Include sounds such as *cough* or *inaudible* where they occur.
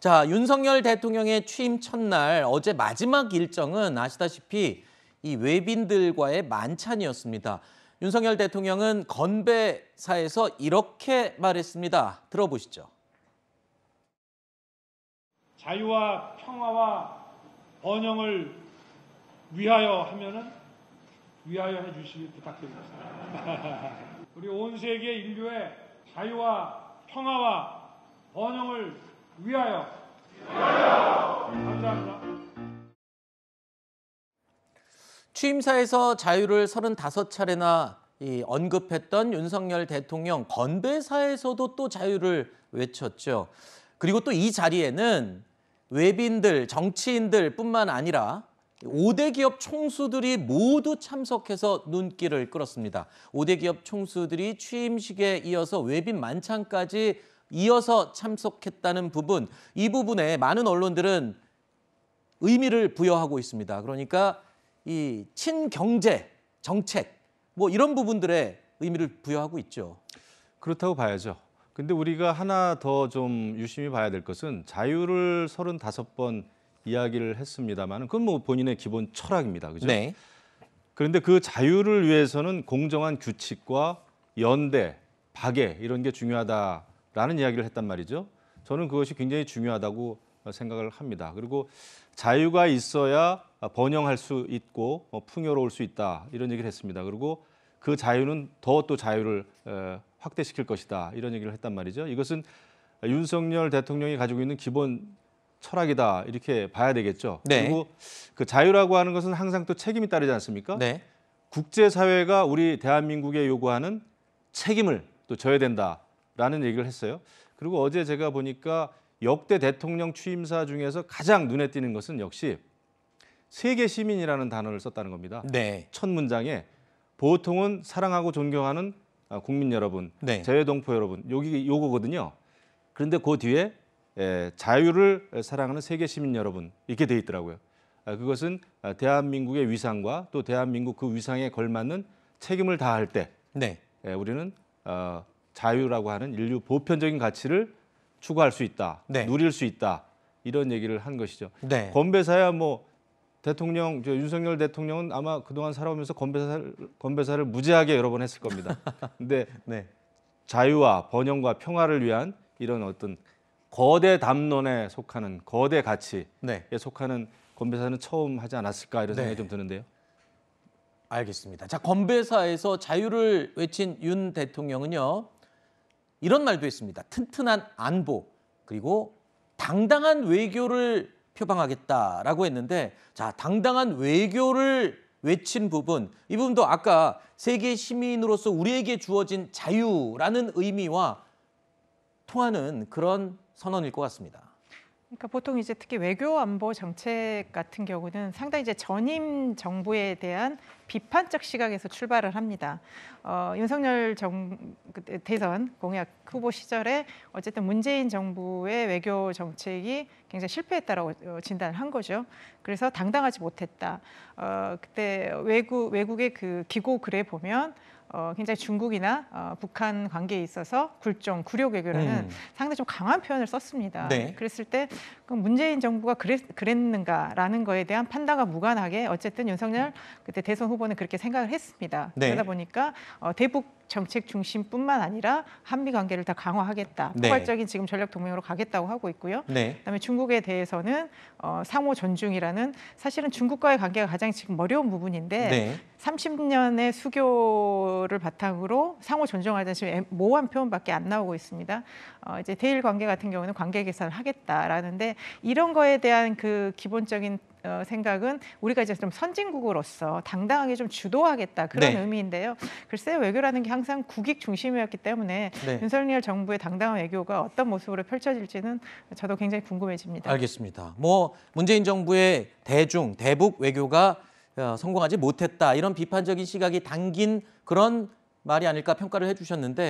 자, 윤석열 대통령의 취임 첫날 어제 마지막 일정은 아시다시피 이 외빈들과의 만찬이었습니다. 윤석열 대통령은 건배사에서 이렇게 말했습니다. 들어보시죠. 자유와 평화와 번영을 위하여 하면은 위하여 해주시기 부탁드립니다. *laughs* 우리 온 세계 인류의 자유와 평화와 번영을 위하여. 위하여. 감사합니다. 취임사에서 자유를 35차례나 언급했던 윤석열 대통령 건배사에서도 또 자유를 외쳤죠. 그리고 또 이 자리에는 외빈들, 정치인들 뿐만 아니라 5대 기업 총수들이 모두 참석해서 눈길을 끌었습니다. 5대 기업 총수들이 취임식에 이어서 외빈 만찬까지 이어서 참석했다는 부분, 이 부분에 많은 언론들은 의미를 부여하고 있습니다. 그러니까 이 친경제 정책 뭐 이런 부분들에 의미를 부여하고 있죠. 그렇다고 봐야죠. 근데 우리가 하나 더 좀 유심히 봐야 될 것은 자유를 35번 이야기를 했습니다만 그건 뭐 본인의 기본 철학입니다. 그죠? 네. 그런데 그 자유를 위해서는 공정한 규칙과 연대, 박애 이런 게 중요하다 라는 이야기를 했단 말이죠. 저는 그것이 굉장히 중요하다고 생각을 합니다. 그리고 자유가 있어야 번영할 수 있고 어, 풍요로울 수 있다 이런 얘기를 했습니다. 그리고 그 자유는 더 또 자유를 확대시킬 것이다 이런 얘기를 했단 말이죠. 이것은 윤석열 대통령이 가지고 있는 기본 철학이다 이렇게 봐야 되겠죠. 네. 그리고 그 자유라고 하는 것은 항상 또 책임이 따르지 않습니까? 네. 국제사회가 우리 대한민국에 요구하는 책임을 또 져야 된다 라는 얘기를 했어요. 그리고 어제 제가 보니까 역대 대통령 취임사 중에서 가장 눈에 띄는 것은 역시 세계 시민이라는 단어를 썼다는 겁니다. 네. 첫 문장에 보통은 사랑하고 존경하는 아, 국민 여러분, 네. 재외동포 여러분, 여기 요거거든요. 그런데 그 뒤에 자유를 사랑하는 세계 시민 여러분 이렇게 돼 있더라고요. 아, 그것은 아, 대한민국의 위상과 또 대한민국 그 위상에 걸맞는 책임을 다할 때 네. 우리는 어, 자유라고 하는 인류 보편적인 가치를 추구할 수 있다, 네. 누릴 수 있다 이런 얘기를 한 것이죠. 네. 건배사야 뭐 대통령 저 윤석열 대통령은 아마 그동안 살아오면서 건배사를, 건배사를 무제하게 여러 번 했을 겁니다. *laughs* 근데 네. 자유와 번영과 평화를 위한 이런 어떤 거대 담론에 속하는 거대 가치에 네. 속하는 건배사는 처음 하지 않았을까 이런 네. 생각이 좀 드는데요. 알겠습니다. 자 건배사에서 자유를 외친 윤 대통령은요. 이런 말도 했습니다. 튼튼한 안보 그리고 당당한 외교를 표방하겠다라고 했는데 자 당당한 외교를 외친 부분 이 부분도 아까 세계 시민으로서 우리에게 주어진 자유라는 의미와 통하는 그런 선언일 것 같습니다. 그러니까 보통 이제 특히 외교 안보 정책 같은 경우는 상당히 이제 전임 정부에 대한 비판적 시각에서 출발을 합니다. 어, 윤석열 정 그, 대선 공약 후보 시절에 어쨌든 문재인 정부의 외교 정책이 굉장히 실패했다라고 어, 진단을 한 거죠. 그래서 당당하지 못했다. 어, 그때 외국 외국의 그 기고 글에 보면 어, 굉장히 중국이나 어, 북한 관계에 있어서 굴종, 굴욕 외교라는 음. 상당히 좀 강한 표현을 썼습니다. 네. 그랬을 때 문재인 정부가 그랬, 그랬는가라는 거에 대한 판단과 무관하게 어쨌든 윤석열 그때 대선 후보는 그렇게 생각을 했습니다. 네. 그러다 보니까 어, 대북 정책 중심뿐만 아니라 한미 관계를 다 강화하겠다. 네. 포괄적인 지금 전략 동맹으로 가겠다고 하고 있고요. 네. 그다음에 중국에 대해서는 어, 상호 존중이라는 사실은 중국과의 관계가 가장 지금 어려운 부분인데 네. 30년의 수교를 바탕으로 상호 존중하자는 지금 모호한 표현밖에 안 나오고 있습니다. 어, 이제 대일 관계 같은 경우는 관계 개선을 하겠다라는데 이런 거에 대한 그 기본적인 어, 생각은 우리가 이제 좀 선진국으로서 당당하게 좀 주도하겠다 그런 네. 의미인데요. 글쎄 외교라는 게 항상 국익 중심이었기 때문에 네. 윤석열 정부의 당당한 외교가 어떤 모습으로 펼쳐질지는 저도 굉장히 궁금해집니다. 알겠습니다. 뭐 문재인 정부의 대중 대북 외교가 어, 성공하지 못했다 이런 비판적인 시각이 담긴 그런 말이 아닐까 평가를 해주셨는데